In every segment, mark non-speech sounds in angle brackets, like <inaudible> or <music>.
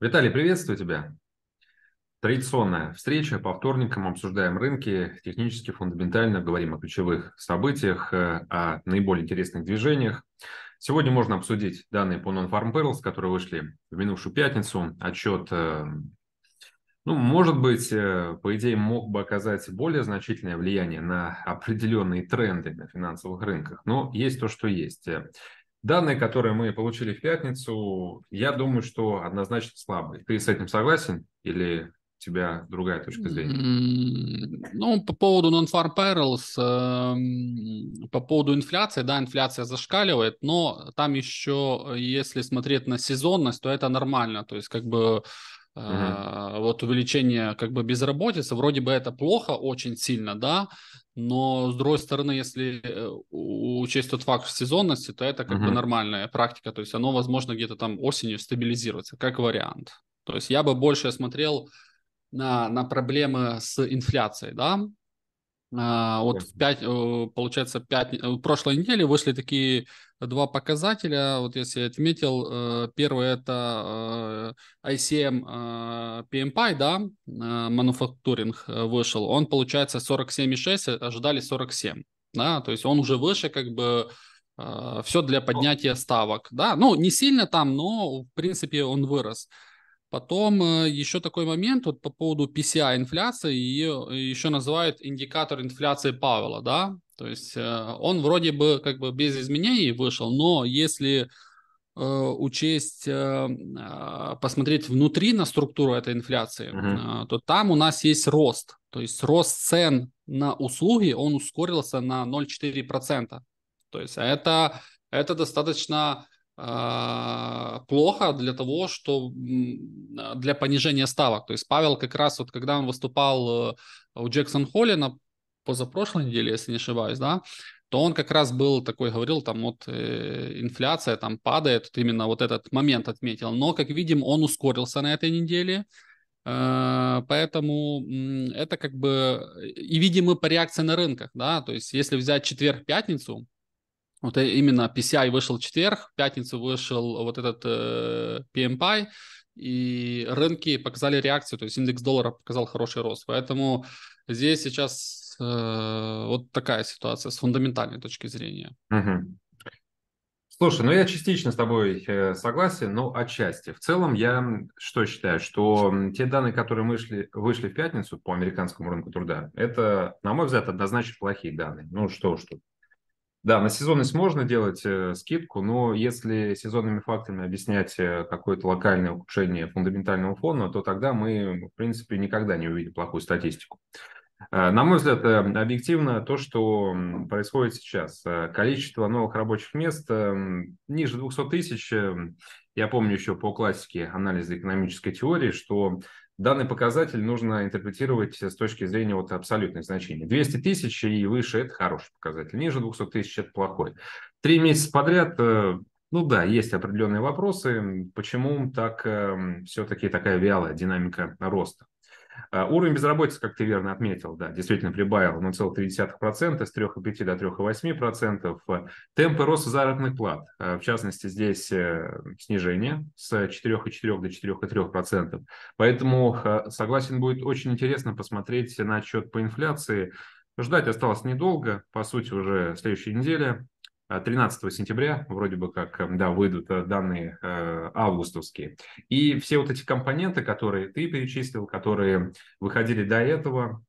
Виталий, приветствую тебя. Традиционная встреча. По вторникам обсуждаем рынки, технически, фундаментально, говорим о ключевых событиях, э, о наиболее интересных движениях. Сегодня можно обсудить данные по Non-Farm Perils, которые вышли в минувшую пятницу. Отчет, э, ну, может быть, э, по идее, мог бы оказать более значительное влияние на определенные тренды на финансовых рынках, но есть то, что есть. Данные, которые мы получили в пятницу, я думаю, что однозначно слабые. Ты с этим согласен или у тебя другая точка зрения? Ну, по поводу non-farm perils, эм, по поводу инфляции, да, инфляция зашкаливает, но там еще, если смотреть на сезонность, то это нормально. То есть, как бы Uh-huh. вот увеличение как бы безработицы, вроде бы это плохо очень сильно, да, но с другой стороны, если э, учесть тот факт сезонности, то это как uh-huh. бы нормальная практика, то есть оно, возможно, где-то там осенью стабилизируется, как вариант. То есть я бы больше смотрел на, на проблемы с инфляцией, да, а, вот в 5, э, получается, 5, э, прошлой неделе вышли такие два показателя, вот если я отметил, э, первый это ICM PMI да, мануфактуринг вышел, он получается 47,6, ожидали 47, да, то есть он уже выше как бы все для ну поднятия ставок, да, ну не сильно там, но в принципе он вырос. Потом э, еще такой момент вот по поводу PCI инфляции, ее э, еще называют индикатор инфляции Павела, да, то есть э, он вроде бы как бы без изменений вышел, но если учесть, а, посмотреть внутри на структуру этой инфляции, uh-huh. то там у нас есть рост. То есть рост цен на услуги, он ускорился на 0,4%. То есть это, это достаточно а, плохо для того, что а, для понижения ставок. То есть Павел как раз вот когда он выступал э, у Джексон Холли на позапрошлой неделе, если не ошибаюсь, да, то он как раз был такой, говорил, там вот э, инфляция там падает, вот именно вот этот момент отметил. Но, как видим, он ускорился на этой неделе, э, поэтому э, это как бы и видимо мы по реакции на рынках, да, то есть если взять четверг-пятницу, вот э, именно PCI вышел в четверг, в пятницу вышел вот этот э, PMPI, и рынки показали реакцию, то есть индекс доллара показал хороший рост. Поэтому здесь сейчас э, вот такая ситуация с фундаментальной точки зрения. Угу. Слушай, ну я частично с тобой э, согласен, но отчасти. В целом я что считаю, что те данные, которые вышли, вышли в пятницу по американскому рынку труда, это, на мой взгляд, однозначно плохие данные. Ну что, что да, на сезонность можно делать э, скидку, но если сезонными факторами объяснять э, какое-то локальное ухудшение фундаментального фона, то тогда мы, ну, в принципе, никогда не увидим плохую статистику. Э, на мой взгляд, объективно то, что происходит сейчас. Количество новых рабочих мест ниже 200 тысяч. Я помню еще по классике анализа экономической теории, что данный показатель нужно интерпретировать с точки зрения вот абсолютных значений. 200 тысяч и выше – это хороший показатель, ниже 200 тысяч – это плохой. Три месяца подряд э, ну да, есть определенные вопросы, почему так эм, все-таки такая вялая динамика роста. А, уровень безработицы, как ты верно отметил, да, действительно прибавил 0,3% ну, с 3,5 до 3,8%. А, темпы роста заработных плат, а, в частности, здесь э, снижение с 4,4 до 4,3%. Поэтому, согласен, будет очень интересно посмотреть на отчет по инфляции. Ждать осталось недолго, по сути, уже следующей неделе 13 а, сентября, вроде бы как, эм, да, выйдут э, данные э, августовские. И все вот эти компоненты, которые ты перечислил, которые выходили до этого,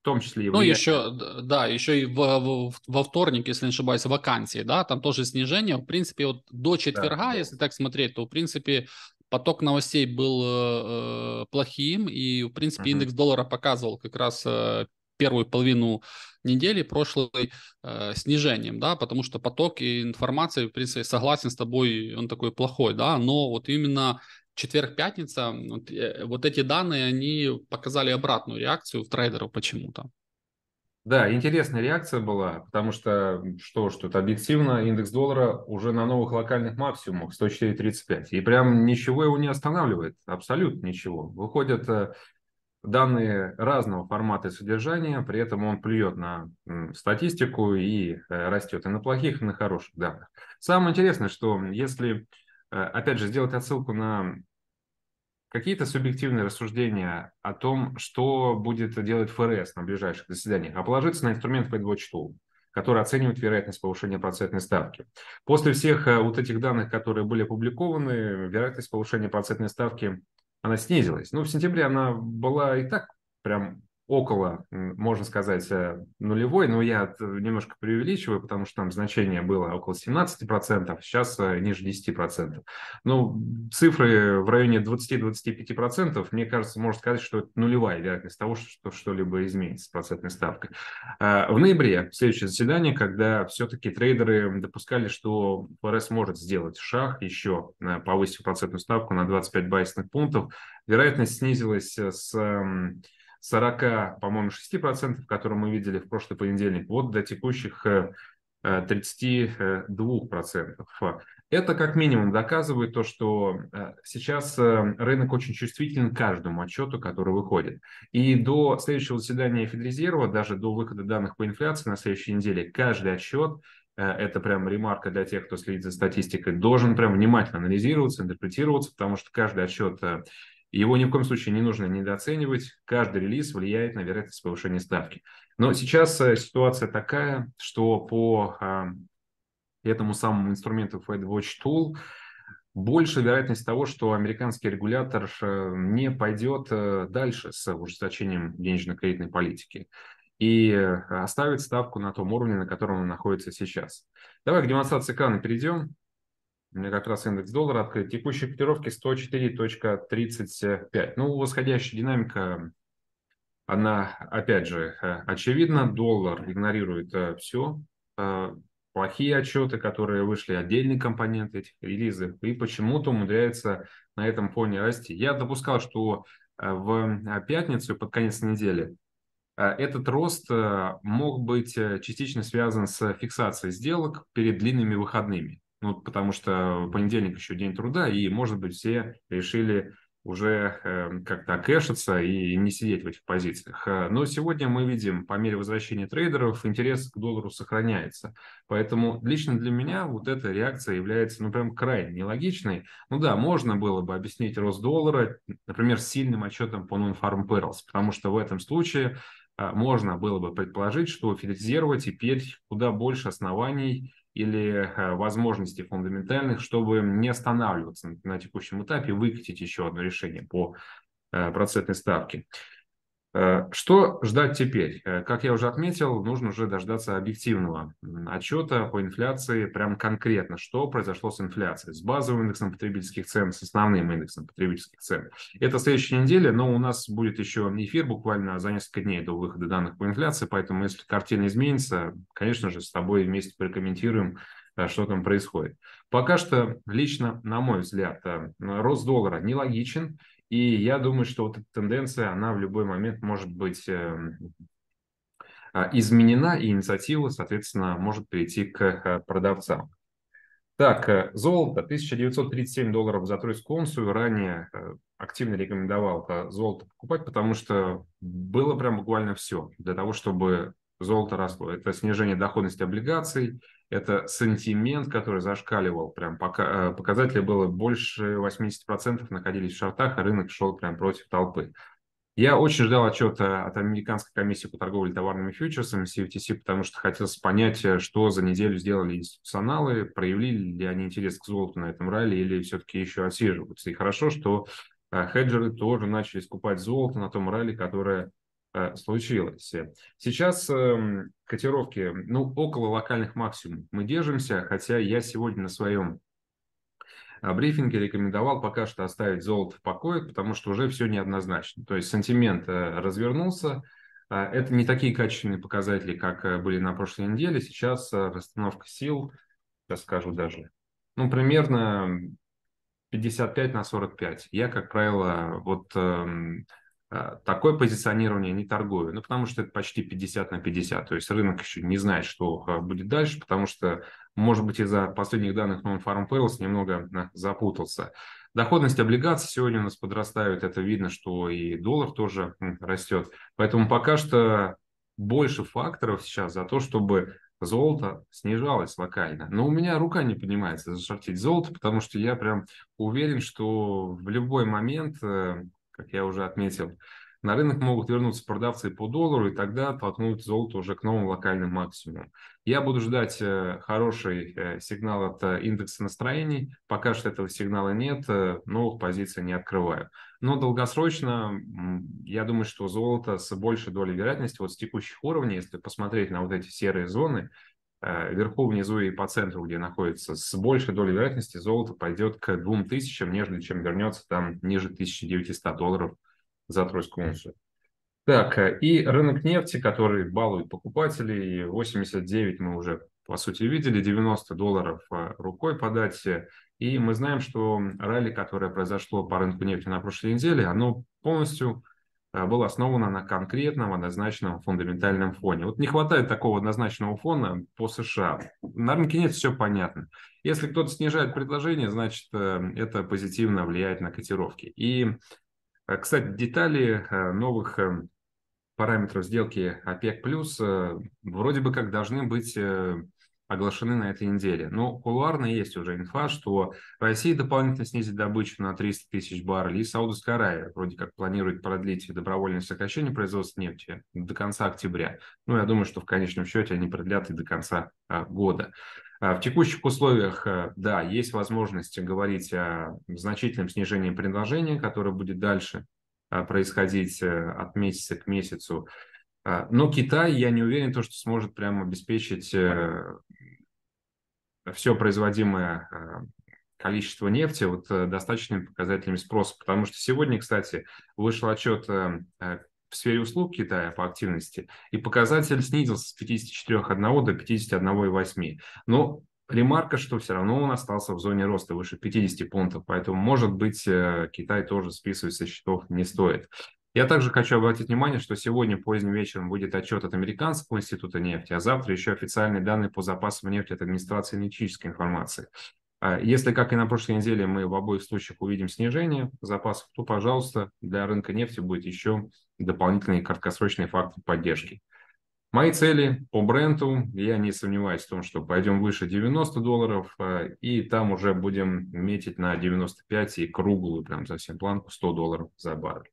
в том числе и... Ну, еще, да, еще и в, в, во вторник, если не ошибаюсь, вакансии, да, там тоже снижение. В принципе, вот до четверга, да, если так смотреть, то, в принципе, поток новостей был э, э плохим, и, в принципе, угу. индекс доллара показывал как раз э, первую половину недели прошлой э, снижением, да, потому что поток информации, в принципе, согласен с тобой, он такой плохой, да, но вот именно четверг-пятница, вот, э, вот эти данные, они показали обратную реакцию в трейдеров почему-то. Да, интересная реакция была, потому что, что что это объективно, индекс доллара уже на новых локальных максимумах 104.35. И прям ничего его не останавливает, абсолютно ничего. Выходят э, данные разного формата и содержания, при этом он плюет на статистику и э, растет и на плохих, и на хороших данных. Самое интересное, что если, э, опять же, сделать отсылку на какие-то субъективные рассуждения о том, что будет делать ФРС на ближайших заседаниях, а положиться на инструмент по двочту, который оценивает вероятность повышения процентной ставки. После всех э, вот этих данных, которые были опубликованы, вероятность повышения процентной ставки она снизилась. но ну, в сентябре она была и так прям около, можно сказать, э, нулевой, но я немножко преувеличиваю, потому что там значение было около 17%, сейчас э, ниже 10%. Ну, цифры в районе 20-25%, мне кажется, можно сказать, что это нулевая вероятность того, что что-либо изменится с процентной ставкой. А, в ноябре следующее заседание, когда все-таки трейдеры допускали, что ФРС может сделать шаг еще, э, повысив процентную ставку на 25 байсных пунктов, вероятность снизилась с 40, по-моему, 6%, процентов, которые мы видели в прошлый понедельник, вот до текущих 32%. Э, э, э, процентов. Это как минимум доказывает то, что сейчас рынок очень чувствителен каждому отчету, который выходит. И до следующего заседания Федрезерва, даже до выхода данных по инфляции на следующей неделе, каждый отчет это прям ремарка для тех, кто следит за статистикой, должен прям внимательно анализироваться, интерпретироваться, потому что каждый отчет его ни в коем случае не нужно недооценивать. Каждый релиз влияет на вероятность повышения ставки. Но сейчас э, ситуация такая, что по а, этому самому инструменту FedWatch Tool больше вероятность того, что американский регулятор э, не пойдет э, дальше с ужесточением денежно-кредитной политики и оставит ставку на том уровне, на котором она находится сейчас. Давай к демонстрации экрана перейдем как раз индекс доллара открыт. Текущие котировки 104.35. Ну, восходящая динамика, она, опять же, э, очевидно, Доллар игнорирует э, все. Э, плохие отчеты, которые вышли, отдельный компонент этих релизов. И почему-то умудряется на этом фоне расти. Я допускал, что в пятницу, под конец недели, этот рост мог быть частично связан с фиксацией сделок перед длинными выходными ну, потому что понедельник еще день труда, и, может быть, все решили уже эм, как-то кэшиться и не сидеть в этих позициях. Э, но сегодня мы видим, по мере возвращения трейдеров, интерес к доллару сохраняется. Поэтому лично для меня вот эта реакция является, ну, прям крайне нелогичной. Ну да, можно было бы объяснить рост доллара, например, сильным отчетом по Non-Farm Perils, потому что в этом случае э, можно было бы предположить, что Федрезерва теперь куда больше оснований или э, возможностей фундаментальных, чтобы не останавливаться на, на текущем этапе, выкатить еще одно решение по э, процентной ставке. Э, что ждать теперь? Э, как я уже отметил, нужно уже дождаться объективного отчета по инфляции, прям конкретно, что произошло с инфляцией, с базовым индексом потребительских цен, с основным индексом потребительских цен. Это следующая неделя, но у нас будет еще эфир буквально за несколько дней до выхода данных по инфляции, поэтому если картина изменится, конечно же, с тобой вместе прокомментируем, э, что там происходит. Пока что лично, на мой взгляд, рост доллара нелогичен, и я думаю, что вот эта тенденция, она в любой момент может быть эм, а, изменена, и инициатива, соответственно, может перейти к э, продавцам. Так, э, золото 1937 долларов за тройскую унцию. Ранее э, активно рекомендовал золото покупать, потому что было прям буквально все для того, чтобы золото росло. Это снижение доходности облигаций, это сантимент, который зашкаливал. Прям пока, э, показатели было больше 80% находились в шортах, а рынок шел прям против толпы. Я очень ждал отчета от Американской комиссии по торговле товарными фьючерсами CFTC, потому что хотелось понять, э, что за неделю сделали институционалы, проявили ли они интерес к золоту на этом ралли или все-таки еще отсиживаются. И хорошо, что э, хеджеры тоже начали скупать золото на том ралли, которое Э, случилось. Сейчас эм, котировки, ну, около локальных максимумов мы держимся, хотя я сегодня на своем э, брифинге рекомендовал пока что оставить золото в покое, потому что уже все неоднозначно. То есть сантимент э, развернулся, а, это не такие качественные показатели, как были на прошлой неделе. Сейчас расстановка сил, сейчас скажу даже, ну, примерно 55 на 45. Я, как правило, вот эм, а, такое позиционирование не торговое, ну, потому что это почти 50 на 50, то есть рынок еще не знает, что а, будет дальше, потому что, может быть, из-за последних данных Non-Farm Payrolls немного а, запутался. Доходность облигаций сегодня у нас подрастает, это видно, что и доллар тоже растет, поэтому пока что больше факторов сейчас за то, чтобы золото снижалось локально. Но у меня рука не поднимается зашортить золото, потому что я прям уверен, что в любой момент э, как я уже отметил. На рынок могут вернуться продавцы по доллару, и тогда толкнут золото уже к новым локальным максимумам. Я буду ждать э, хороший э, сигнал от э, индекса настроений. Пока что этого сигнала нет, новых позиций не открываю. Но долгосрочно, я думаю, что золото с большей долей вероятности вот с текущих уровней, если посмотреть на вот эти серые зоны, Э, вверху, внизу и по центру, где находится, с большей долей вероятности золото пойдет к 2000, нежели чем вернется там ниже 1900 долларов за тройскую унцию. Так, э, и рынок нефти, который балует покупателей, 89 мы уже, по сути, видели, 90 долларов э, рукой подать. И мы знаем, что ралли, которое произошло по рынку нефти на прошлой неделе, оно полностью а, был основан на конкретном однозначном фундаментальном фоне. Вот не хватает такого однозначного фона по США. На рынке нет, все понятно. Если кто-то снижает предложение, значит, э, это позитивно влияет на котировки. И, э, кстати, детали э, новых параметров сделки ОПЕК+, вроде бы как должны быть оглашены на этой неделе. Но кулуарно есть уже инфа, что Россия дополнительно снизит добычу на 300 тысяч баррелей, и Саудовская Аравия вроде как планирует продлить добровольное сокращение производства нефти до конца октября. Ну, я думаю, что в конечном счете они продлят и до конца а, года. А, в текущих условиях, э, да, есть возможность говорить о значительном снижении предложения, которое будет дальше а, происходить э, от месяца к месяцу. А, но Китай, я не уверен, то, что сможет прямо обеспечить э, все производимое э, количество нефти вот э, достаточными показателями спроса. Потому что сегодня, кстати, вышел отчет э, в сфере услуг Китая по активности, и показатель снизился с 54,1 до 51,8. Но ремарка, что все равно он остался в зоне роста выше 50 пунктов, поэтому, может быть, Китай тоже списывать со счетов не стоит. Я также хочу обратить внимание, что сегодня поздним вечером будет отчет от Американского института нефти, а завтра еще официальные данные по запасам нефти от администрации энергетической информации. А, если, как и на прошлой неделе, мы в обоих случаях увидим снижение запасов, то, пожалуйста, для рынка нефти будет еще дополнительный краткосрочный фактор поддержки. Мои цели по бренду, я не сомневаюсь в том, что пойдем выше 90 долларов, а, и там уже будем метить на 95 и круглую, прям совсем планку, 100 долларов за баррель.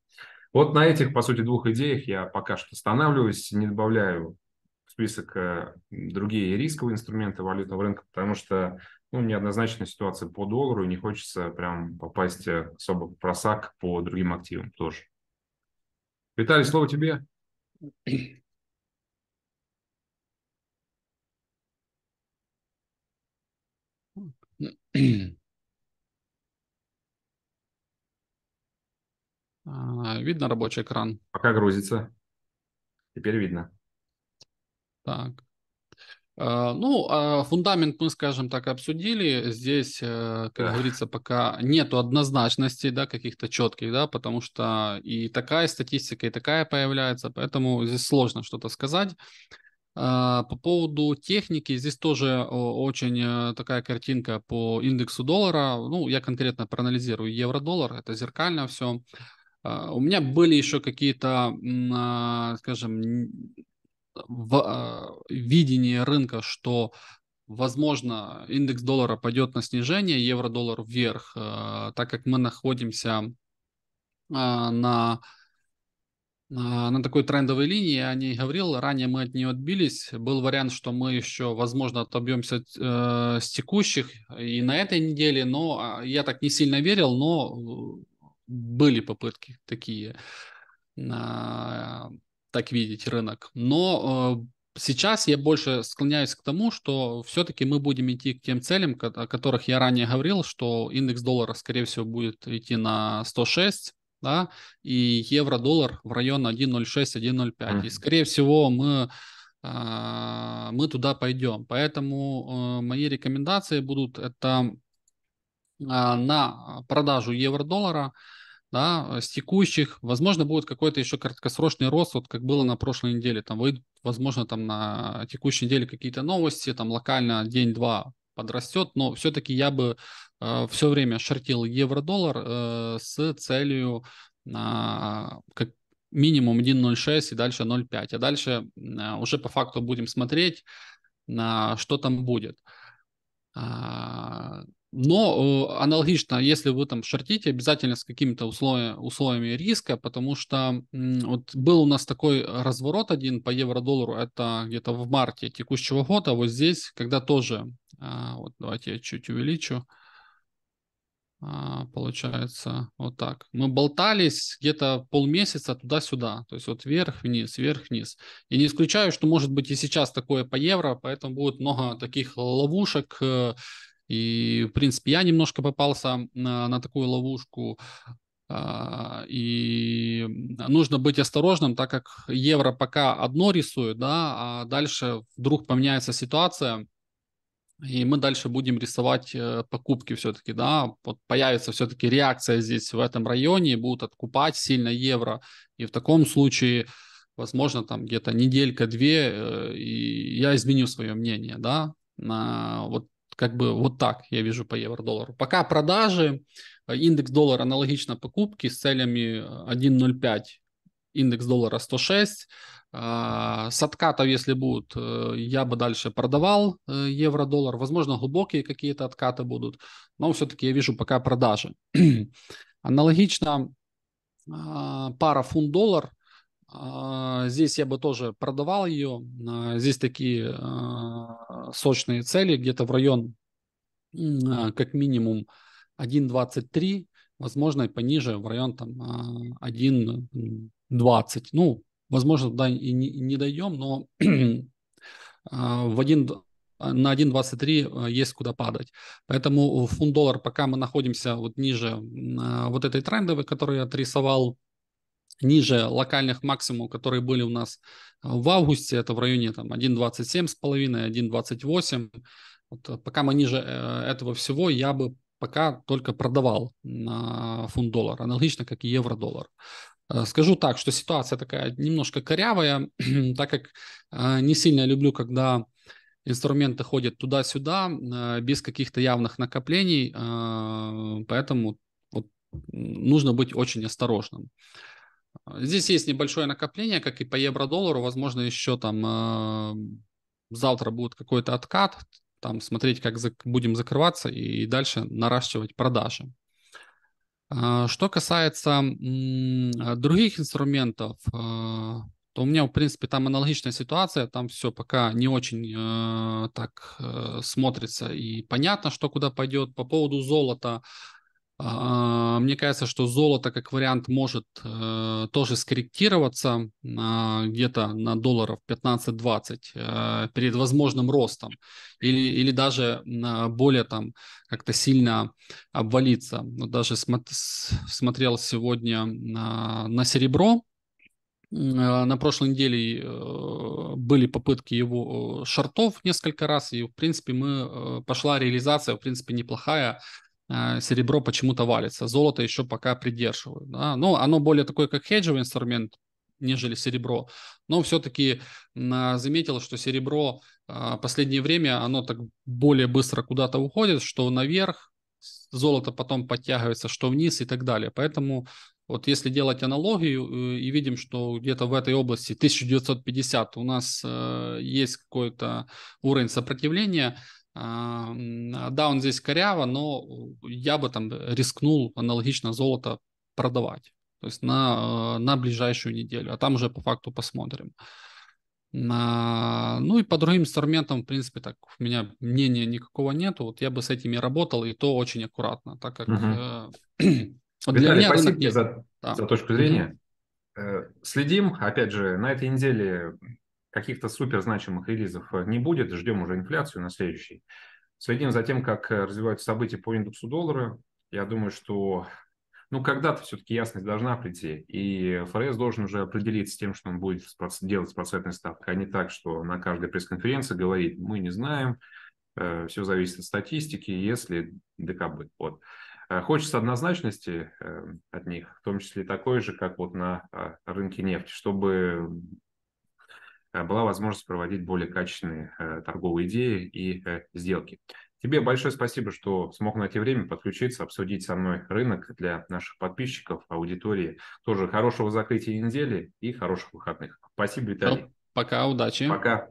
Вот на этих, по сути, двух идеях я пока что останавливаюсь, не добавляю в список э, другие рисковые инструменты валютного рынка, потому что ну, неоднозначная ситуация по доллару, и не хочется прям попасть э, особо в просак по другим активам тоже. Виталий, слово тебе. Mm-hmm. <clears throat> А, видно рабочий экран? Пока грузится. Теперь видно. Так. А, ну, а фундамент мы, скажем так, обсудили. Здесь, э, как говорится, пока нету однозначности, да, каких-то четких, да, потому что и такая статистика, и такая появляется, поэтому здесь сложно что-то сказать. По поводу техники, здесь тоже очень э, такая картинка по индексу доллара. Ну, я конкретно проанализирую евро-доллар, это зеркально все. А, у меня были еще какие-то, а, скажем, в, а, видение рынка, что возможно индекс доллара пойдет на снижение, евро-доллар вверх, так как мы находимся на на такой трендовой линии, я о ней говорил, ранее мы от нее отбились, был вариант, что мы еще, возможно, отобьемся э, с текущих и на этой неделе, но я так не сильно верил, но были попытки такие на так видеть рынок. Но э, сейчас я больше склоняюсь к тому, что все-таки мы будем идти к тем целям, о которых я ранее говорил, что индекс доллара, скорее всего, будет идти на 106, да, и евро-доллар в район 1.06-1.05. Mm-hmm. И, скорее всего, мы э, мы туда пойдем. Поэтому э, мои рекомендации будут это а, на продажу евро-доллара да, а, с текущих, возможно, будет какой-то еще краткосрочный рост, вот как было на прошлой неделе, там выйдут, возможно, там на текущей неделе какие-то новости, там локально день-два подрастет, но все-таки я бы э, все время шортил евро-доллар э, с целью на как минимум 1.06 и дальше 0.5, а дальше э, уже по факту будем смотреть, на что там будет. Но э, аналогично, если вы там шортите, обязательно с какими-то условия, условиями риска, потому что вот был у нас такой разворот один по евро-доллару, это где-то в марте текущего года, вот здесь, когда тоже, а, вот давайте я чуть увеличу, а, получается вот так. Мы болтались где-то полмесяца туда-сюда, то есть вот вверх-вниз, вверх-вниз. И не исключаю, что может быть и сейчас такое по евро, поэтому будет много таких ловушек, э, и, в принципе, я немножко попался на, на такую ловушку. А, и нужно быть осторожным, так как евро пока одно рисует, да, а дальше вдруг поменяется ситуация, и мы дальше будем рисовать э, покупки все-таки, да, вот появится все-таки реакция здесь в этом районе, будут откупать сильно евро, и в таком случае, возможно, там где-то неделька-две, э, и я изменю свое мнение, да, на, вот как бы вот так я вижу по евро-доллару. Пока продажи, э, индекс доллара аналогично покупки с целями 1.05, э, индекс доллара 106. С откатов, если будут, э, я бы дальше продавал евро-доллар. Возможно, глубокие какие-то откаты будут, но все-таки я вижу пока продажи. <clears throat> Аналогично а, пара фунт-доллар а, здесь я бы тоже продавал ее. А, здесь такие а, сочные цели, где-то в район как минимум 1.23, возможно, и пониже в район там 1.20. Ну, возможно, туда и не, дойдем, но <clears throat> в 1, на 1.23 есть куда падать. Поэтому фунт-доллар, пока мы находимся вот ниже вот этой трендовой, которую я отрисовал, ниже локальных максимум, которые были у нас э, в августе, это в районе там 1.27,5, 1.28. Вот, э, пока мы ниже э, этого всего, я бы пока только продавал на фунт-доллар, аналогично как и евро-доллар. Скажу так, что ситуация такая немножко корявая, <clears throat> так как не сильно люблю, когда инструменты ходят туда-сюда без каких-то явных накоплений, поэтому вот нужно быть очень осторожным. А, здесь есть небольшое накопление, как и по евро-доллару. Возможно, еще там а, завтра будет какой-то откат. Там смотреть, как зак- будем закрываться и дальше наращивать продажи. А, что касается других инструментов, то у меня, в принципе, там аналогичная ситуация, там все пока не очень э, так э, смотрится и понятно, что куда пойдет. По поводу золота, а, мне кажется, что золото как вариант может э, тоже скорректироваться а, где-то на долларов 15-20 э, перед возможным ростом или, или даже более там как-то сильно обвалиться. Даже смотрел сегодня на, на серебро, а, на прошлой неделе э, были попытки его шортов несколько раз, и, в принципе, мы пошла реализация, в принципе, неплохая Э, серебро почему-то валится, золото еще пока придерживают. Да? Но ну, оно более такой как хеджевый инструмент, нежели серебро. Но все-таки а, заметил, что серебро а, последнее время, оно так более быстро куда-то уходит, что наверх, золото потом подтягивается, что вниз и так далее. Поэтому вот если делать аналогию э, и видим, что где-то в этой области 1950 у нас э, есть какой-то уровень сопротивления – да, он здесь коряво, но я бы там рискнул аналогично золото продавать. То есть на, на ближайшую неделю. А там уже по факту посмотрим. На, Ну и по другим инструментам, в принципе, так у меня мнения никакого нету. Вот я бы с этими работал, и то очень аккуратно, так как угу. <clears throat> для Виталий, меня спасибо рынок... за, да. за точку зрения. Угу. Следим, опять же, на этой неделе каких-то супер значимых релизов э, не будет, ждем уже инфляцию на следующий. Следим за тем, как э, развиваются события по индексу доллара. Я думаю, что ну, когда-то все-таки ясность должна прийти, и ФРС должен уже определиться с тем, что он будет делать с процентной ставкой, а не так, что на каждой пресс-конференции говорит, мы не знаем, э, все зависит от статистики, если ДКБ. Вот. Хочется однозначности от них, в том числе такой же, как вот на рынке нефти, чтобы Э, была возможность проводить более качественные э, торговые идеи и э, сделки. Тебе большое спасибо, что смог найти время подключиться, обсудить со мной рынок для наших подписчиков, аудитории. Тоже хорошего закрытия недели и хороших выходных. Спасибо, Виталий. Пока, удачи. Пока.